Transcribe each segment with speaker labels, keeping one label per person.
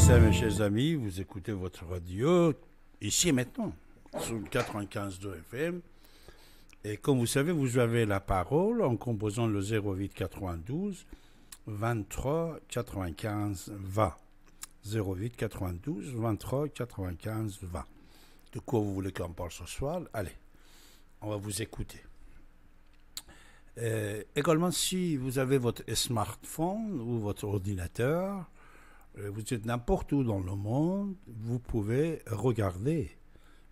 Speaker 1: chers, mes chers amis, vous écoutez votre radio ici et maintenant sur le 95.2 FM. Et comme vous savez, vous avez la parole en composant le 08 92 23 95 20. 08 92 23 95 20. De quoi vous voulez qu'on parle ce soir Allez, on va vous écouter. Euh, également, si vous avez votre smartphone ou votre ordinateur, euh, vous êtes n'importe où dans le monde, vous pouvez regarder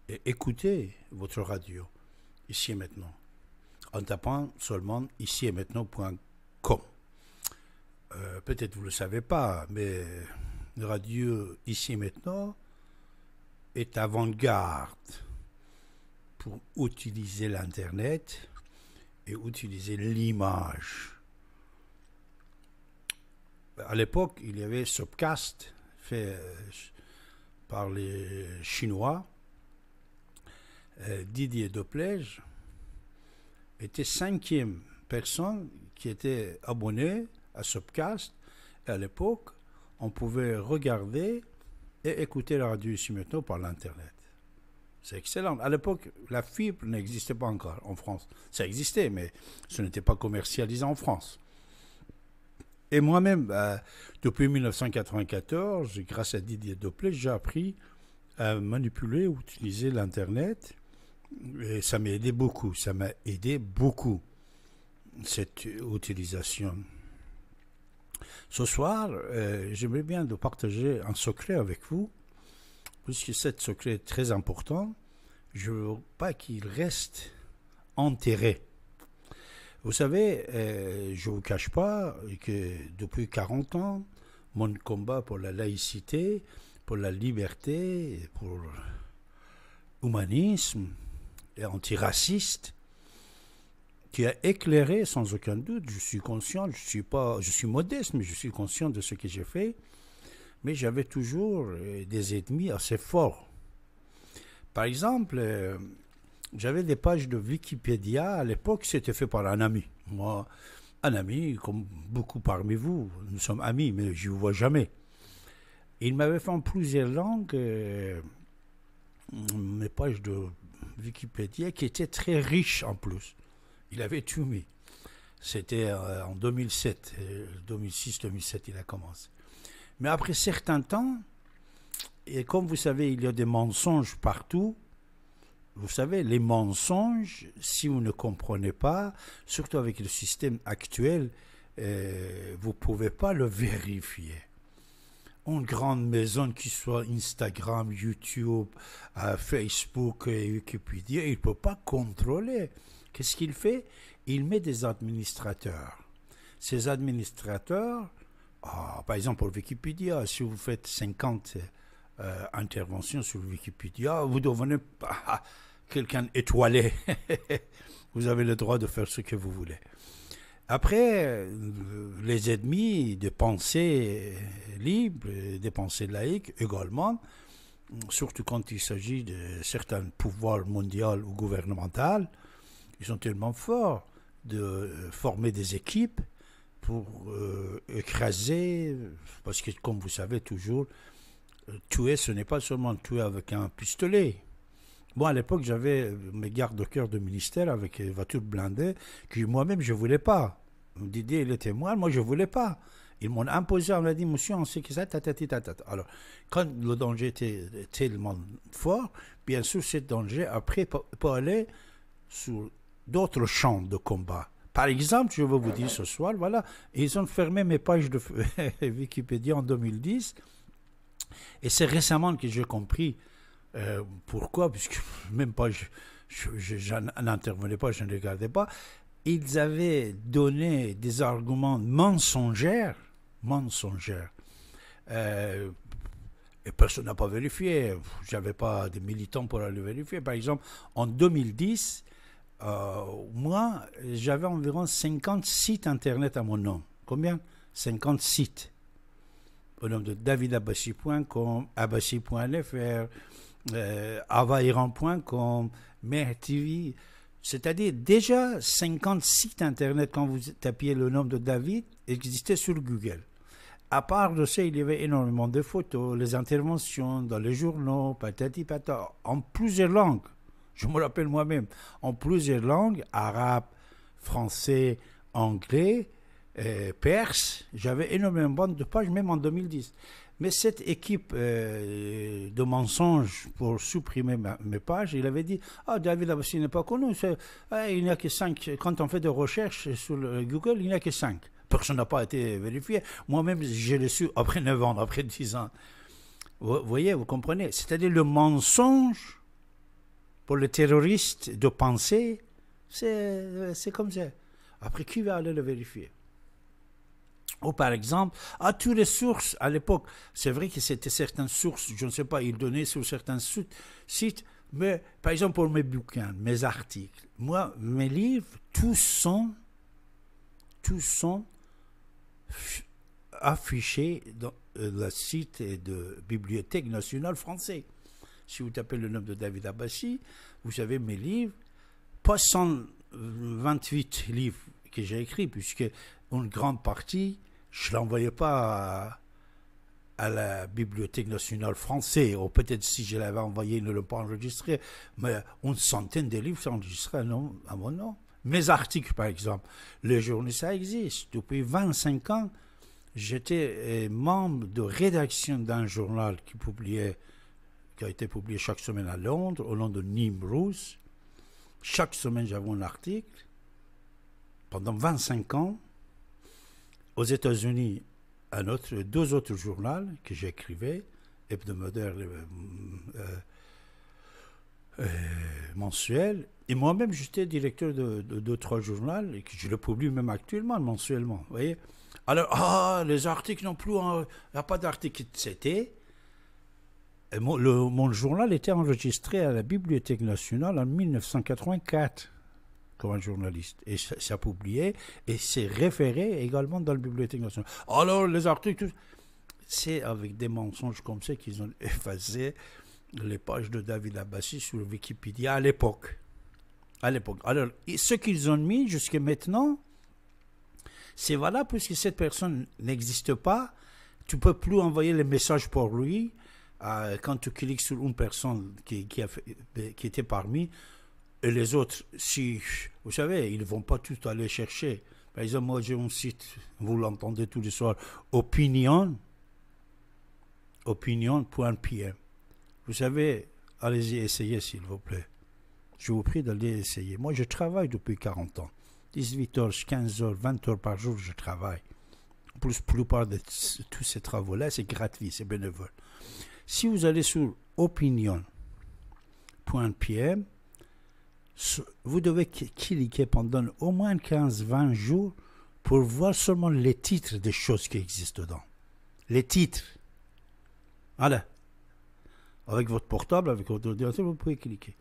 Speaker 1: et écouter votre radio ici et maintenant en tapant seulement ici et maintenant.com. Euh, peut-être vous ne le savez pas, mais radio ici et maintenant est avant-garde pour utiliser l'Internet et utiliser l'image à l'époque, il y avait Subcast, fait euh, par les Chinois. Euh, Didier Doplège était cinquième personne qui était abonnée à Subcast. Et à l'époque, on pouvait regarder et écouter la radio ici par l'Internet. C'est excellent. À l'époque, la fibre n'existait pas encore en France. Ça existait, mais ce n'était pas commercialisé en France. Et moi-même, bah, depuis 1994, grâce à Didier Doppler, j'ai appris à manipuler, à utiliser l'Internet. Et ça m'a aidé beaucoup. Ça m'a aidé beaucoup, cette utilisation. Ce soir, euh, j'aimerais bien de partager un secret avec vous, puisque cet secret est très important. Je ne veux pas qu'il reste enterré. Vous savez, euh, je ne vous cache pas que depuis 40 ans, mon combat pour la laïcité, pour la liberté, pour l'humanisme et antiraciste, qui a éclairé sans aucun doute, je suis conscient, je suis, pas, je suis modeste, mais je suis conscient de ce que j'ai fait, mais j'avais toujours euh, des ennemis assez forts. Par exemple, euh, j'avais des pages de Wikipédia. À l'époque, c'était fait par un ami. Moi, un ami, comme beaucoup parmi vous, nous sommes amis, mais je ne vous vois jamais. Il m'avait fait en plusieurs langues euh, mes pages de Wikipédia qui étaient très riches en plus. Il avait tout mis. C'était euh, en 2007, 2006-2007, euh, il a commencé. Mais après certains temps, et comme vous savez, il y a des mensonges partout, vous savez, les mensonges, si vous ne comprenez pas, surtout avec le système actuel, euh, vous ne pouvez pas le vérifier. Une grande maison qui soit Instagram, YouTube, euh, Facebook et euh, Wikipédia, il ne peut pas contrôler. Qu'est-ce qu'il fait Il met des administrateurs. Ces administrateurs, ah, par exemple pour Wikipédia, si vous faites 50 interventions sur Wikipédia, vous devenez ah, quelqu'un étoilé, vous avez le droit de faire ce que vous voulez. Après, euh, les ennemis des pensées libres, des pensées laïques également, surtout quand il s'agit de certains pouvoirs mondiaux ou gouvernementaux, ils sont tellement forts de euh, former des équipes pour euh, écraser, parce que comme vous savez toujours, tuer, ce n'est pas seulement tuer avec un pistolet, moi, à l'époque, j'avais euh, mes gardes cœur de ministère avec les euh, voitures blindées, que moi-même, je ne voulais pas. Didier, il était moi, moi, je ne voulais pas. Ils m'ont imposé, on m'a dit, monsieur, on sait que ça, Alors, quand le danger était tellement fort, bien sûr, ce danger, après, peut aller sur d'autres champs de combat. Par exemple, je veux vous dire ce soir, voilà, ils ont fermé mes pages de Wikipédia en 2010. Et c'est récemment que j'ai compris euh, pourquoi? pourquoi que même pas, je, n'intervenais pas, je ne regardais pas. Ils avaient donné des arguments mensongères, mensongères. Euh, et personne n'a pas vérifié. J'avais pas de militants pour aller vérifier. Par exemple, en 2010, euh, moi, j'avais environ 50 sites internet à mon nom. Combien 50 sites. Au nom de davidabassi.com, abassi.fr, euh, en point comme TV. C'est-à-dire déjà 50 sites Internet, quand vous tapiez le nom de David, existaient sur Google. À part de ça, il y avait énormément de photos, les interventions dans les journaux, patati patata, en plusieurs langues. Je me rappelle moi-même, en plusieurs langues, arabe, français, anglais, euh, perse. J'avais énormément de pages, même en 2010. Mais cette équipe euh, de mensonges pour supprimer mes pages, il avait dit Ah, David Abassi ah, n'est pas connu, eh, il n'y a que 5. Quand on fait des recherches sur Google, il n'y a que 5. Personne n'a pas été vérifié. Moi-même, je l'ai su après 9 ans, après 10 ans. Vous voyez, vous comprenez C'est-à-dire le mensonge pour le terroriste de penser, c'est comme ça. Après, qui va aller le vérifier ou par exemple, à ah, toutes les sources à l'époque. C'est vrai que c'était certaines sources, je ne sais pas, ils donnaient sur certains sites, mais par exemple pour mes bouquins, mes articles, moi, mes livres, tous sont, tous sont affichés dans euh, le site de Bibliothèque nationale française. Si vous tapez le nom de David Abbassi, vous avez mes livres, pas 128 livres que j'ai écrits, puisque une grande partie je ne l'envoyais pas à, la Bibliothèque nationale française, ou peut-être si je l'avais envoyé, ils ne l'ont pas enregistré, mais une centaine de livres sont enregistrés à, mon nom. Mes articles, par exemple, Les journal, ça existe. Depuis 25 ans, j'étais euh, membre de rédaction d'un journal qui a été publié chaque semaine à Londres, au nom de Nimrose. Chaque semaine, j'avais un article. Pendant 25 ans, aux États-Unis, un autre, deux autres journaux que j'écrivais, hebdomadaire, euh, euh, euh mensuel, et moi-même j'étais directeur de, deux trois journaux, et que je le publie même actuellement, mensuellement. voyez Alors, ah, les articles non plus, il hein, n'y a pas d'article. C'était. Mon, mon journal était enregistré à la Bibliothèque nationale en 1984 comme un journaliste. Et ça, a publié, et c'est référé également dans la Bibliothèque nationale. Alors, les articles, c'est avec des mensonges comme ça qu'ils ont effacé les pages de David Abbassi sur Wikipédia à l'époque. À l'époque. Alors, ce qu'ils ont mis jusqu'à maintenant, c'est voilà, puisque cette personne n'existe pas. Tu peux plus envoyer les messages pour lui. Euh, quand tu cliques sur une personne qui, a qui était parmi, et les autres, si, vous savez, ils ne vont pas tout aller chercher. Par exemple, moi j'ai un site, vous l'entendez tous les soirs, opinion, opinion.pm. Vous savez, allez-y, essayer s'il vous plaît. Je vous prie d'aller essayer. Moi je travaille depuis 40 ans. 18 heures, 15 heures, 20 heures par jour, je travaille. Plus, la plupart de tous ces travaux-là, c'est gratuit, c'est bénévole. Si vous allez sur opinion.pm, vous devez cliquer pendant au moins 15-20 jours pour voir seulement les titres des choses qui existent dedans. Les titres. Voilà. Avec votre portable, avec votre ordinateur, vous pouvez cliquer.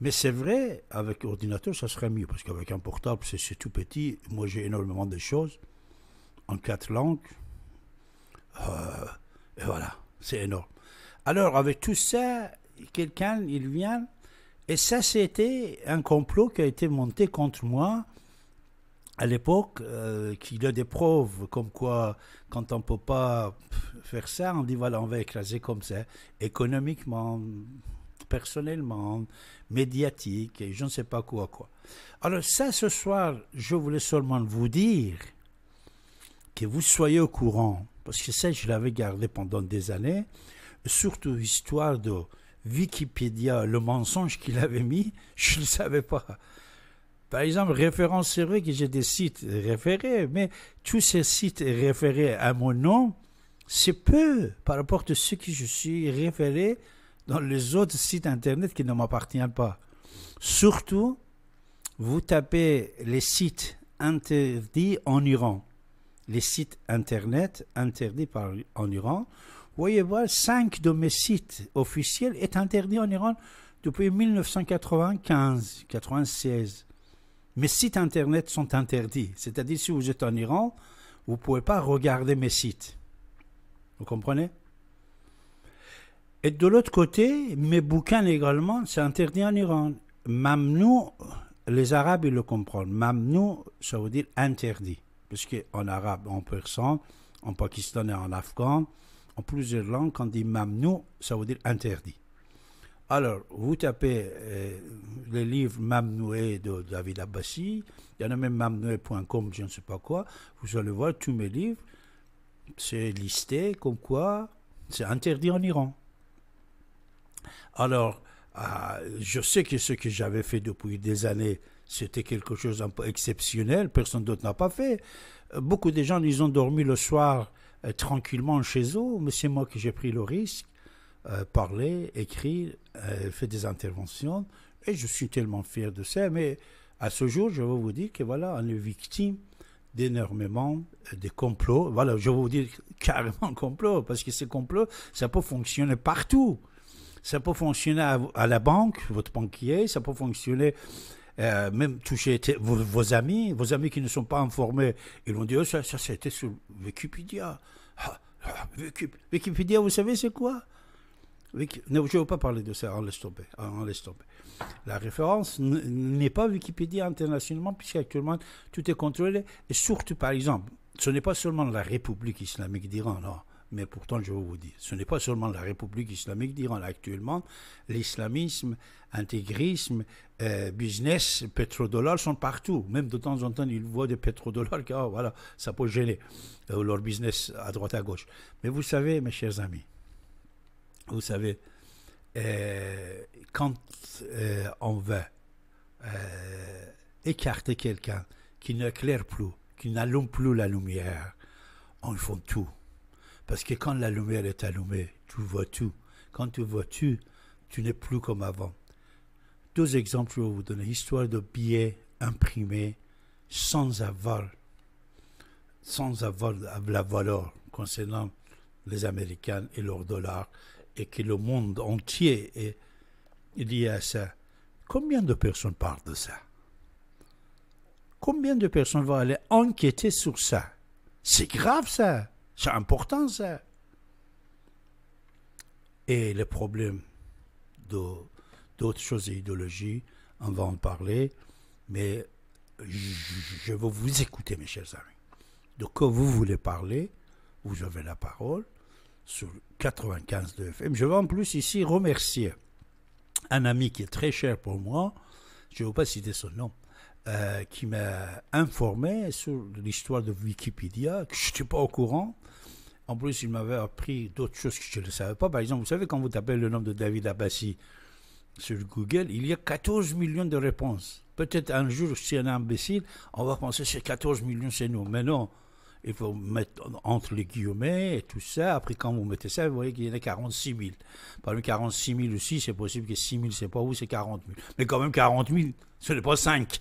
Speaker 1: Mais c'est vrai, avec ordinateur, ça serait mieux, parce qu'avec un portable, c'est tout petit. Moi, j'ai énormément de choses en quatre langues. Euh, et voilà, c'est énorme. Alors, avec tout ça, quelqu'un, il vient, et ça, c'était un complot qui a été monté contre moi à l'époque, euh, Qui le a des preuves comme quoi, quand on ne peut pas faire ça, on dit voilà, on va écraser comme ça, économiquement, personnellement, médiatique, et je ne sais pas quoi, quoi. Alors ça, ce soir, je voulais seulement vous dire que vous soyez au courant, parce que ça, je l'avais gardé pendant des années, surtout histoire de Wikipédia le mensonge qu'il avait mis, je ne le savais pas. Par exemple, référence, c'est vrai que j'ai des sites référés, mais tous ces sites référés à mon nom, c'est peu par rapport à ce que je suis référé dans les autres sites internet qui ne m'appartiennent pas. Surtout, vous tapez les sites interdits en Iran. Les sites internet interdits par, en Iran voyez vous cinq de mes sites officiels est interdit en Iran depuis 1995-96. Mes sites internet sont interdits. C'est-à-dire, si vous êtes en Iran, vous ne pouvez pas regarder mes sites. Vous comprenez Et de l'autre côté, mes bouquins également, c'est interdit en Iran. Mamnou, les Arabes, ils le comprennent. Mamnou, ça veut dire interdit. Parce en arabe, en persan, en pakistanais, en afghan, en plusieurs langues, quand on dit mamnou, ça veut dire interdit. Alors, vous tapez euh, les livres Mamnoué de David Abbassi, il y en a même mamnoué.com, je ne sais pas quoi, vous allez voir tous mes livres, c'est listé comme quoi c'est interdit en Iran. Alors, ah, je sais que ce que j'avais fait depuis des années, c'était quelque chose d'exceptionnel. peu exceptionnel, personne d'autre n'a pas fait. Euh, beaucoup de gens, ils ont dormi le soir euh, tranquillement chez eux, mais c'est moi qui j'ai pris le risque, euh, parler, écrire, euh, des interventions, et je suis tellement fier de ça, mais à ce jour, je veux vous dire que voilà, on est victime d'énormément de complots. Voilà, je veux vous dire carrément complot, parce que ces complots, ça peut fonctionner partout. Ça peut fonctionner à la banque, votre banquier, ça peut fonctionner euh, même toucher vos, amis, vos amis qui ne sont pas informés, ils vont dire oh, ça, ça c'était sur Wikipédia. Ah, ah, Wikipédia, vous savez c'est quoi je ne veux pas parler de ça, on laisse tomber. On laisse tomber. La référence n'est pas Wikipédia internationalement, puisqu'actuellement tout est contrôlé, et surtout par exemple, ce n'est pas seulement la République islamique d'Iran, non. Mais pourtant, je vous dire ce n'est pas seulement la République islamique d'Iran. Actuellement, l'islamisme, intégrisme, euh, business, pétrodollars sont partout. Même de temps en temps, ils voient des pétrodollars, qui, oh, voilà, ça peut gêner euh, leur business à droite à gauche. Mais vous savez, mes chers amis, vous savez, euh, quand on veut écarter quelqu'un qui n'éclaire plus, qui n'allume plus la lumière, on fait tout. Parce que quand la lumière est allumée, tu vois tout. Quand tu vois tout, tu n'es plus comme avant. Deux exemples, je vais vous donner. Histoire de billets imprimés sans avoir, sans avoir la valeur concernant les Américains et leur dollars et que le monde entier est lié à ça. Combien de personnes parlent de ça Combien de personnes vont aller enquêter sur ça C'est grave ça c'est important ça. Et les problèmes d'autres choses et idéologies, on va en parler, mais je veux vous écouter, mes chers amis. De quoi vous voulez parler, vous avez la parole sur 95 de FM. Je veux en plus ici remercier un ami qui est très cher pour moi, je ne vais pas citer son nom, euh, qui m'a informé sur l'histoire de Wikipédia, que je n'étais pas au courant. En plus, il m'avait appris d'autres choses que je ne savais pas. Par exemple, vous savez, quand vous tapez le nom de David Abassi sur Google, il y a 14 millions de réponses. Peut-être un jour, si on est imbécile, on va penser c'est 14 millions, c'est nous. Mais non, il faut mettre entre les guillemets et tout ça. Après, quand vous mettez ça, vous voyez qu'il y en a 46 000. Parmi 46 000 aussi, c'est possible que 6 000, c'est pas vous, c'est 40 000. Mais quand même, 40 000, ce n'est pas 5.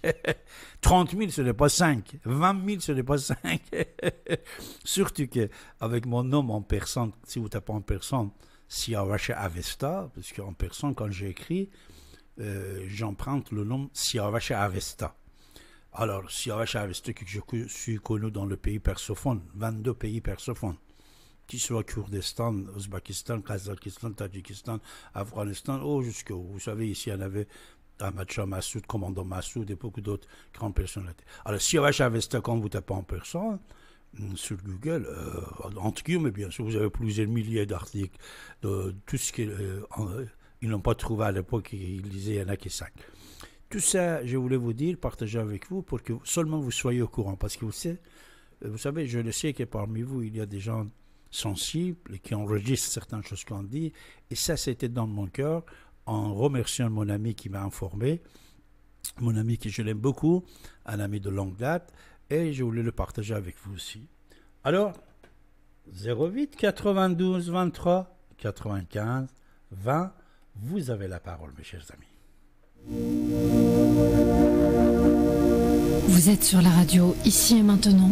Speaker 1: 30 000, ce n'est pas 5. 20 000, ce n'est pas 5. Surtout qu'avec mon nom en personne, si vous tapez en personne, si Avesta, parce qu'en personne, quand j'écris, euh, j'emprunte le nom Siavacha Avesta. Alors, si Siava que je suis connu dans le pays persophone, 22 pays persophones, qui soit Kurdistan, Ouzbékistan, Kazakhstan, Tadjikistan, Afghanistan, oh, jusqu'au. Vous savez, ici, il y en avait Ahmad Massoud, commandant Massoud et beaucoup d'autres grandes personnalités. Alors, si Siava Shavistik, quand vous tapez en personne, hmm, sur Google, euh, entre guillemets, bien sûr, vous avez plusieurs milliers d'articles de tout ce qu'ils euh, euh, n'ont pas trouvé à l'époque, ils disaient « il y en a qui tout ça, je voulais vous dire, partager avec vous pour que seulement vous soyez au courant. Parce que vous savez, euh, vous savez je le sais que parmi vous, il y a des gens sensibles qui enregistrent certaines choses qu'on dit. Et ça, c'était dans mon cœur en remerciant mon ami qui m'a informé, mon ami qui je l'aime beaucoup, un ami de longue date. Et je voulais le partager avec vous aussi. Alors, 08 92 23 95 20, vous avez la parole, mes chers amis. Vous êtes sur la radio Ici et maintenant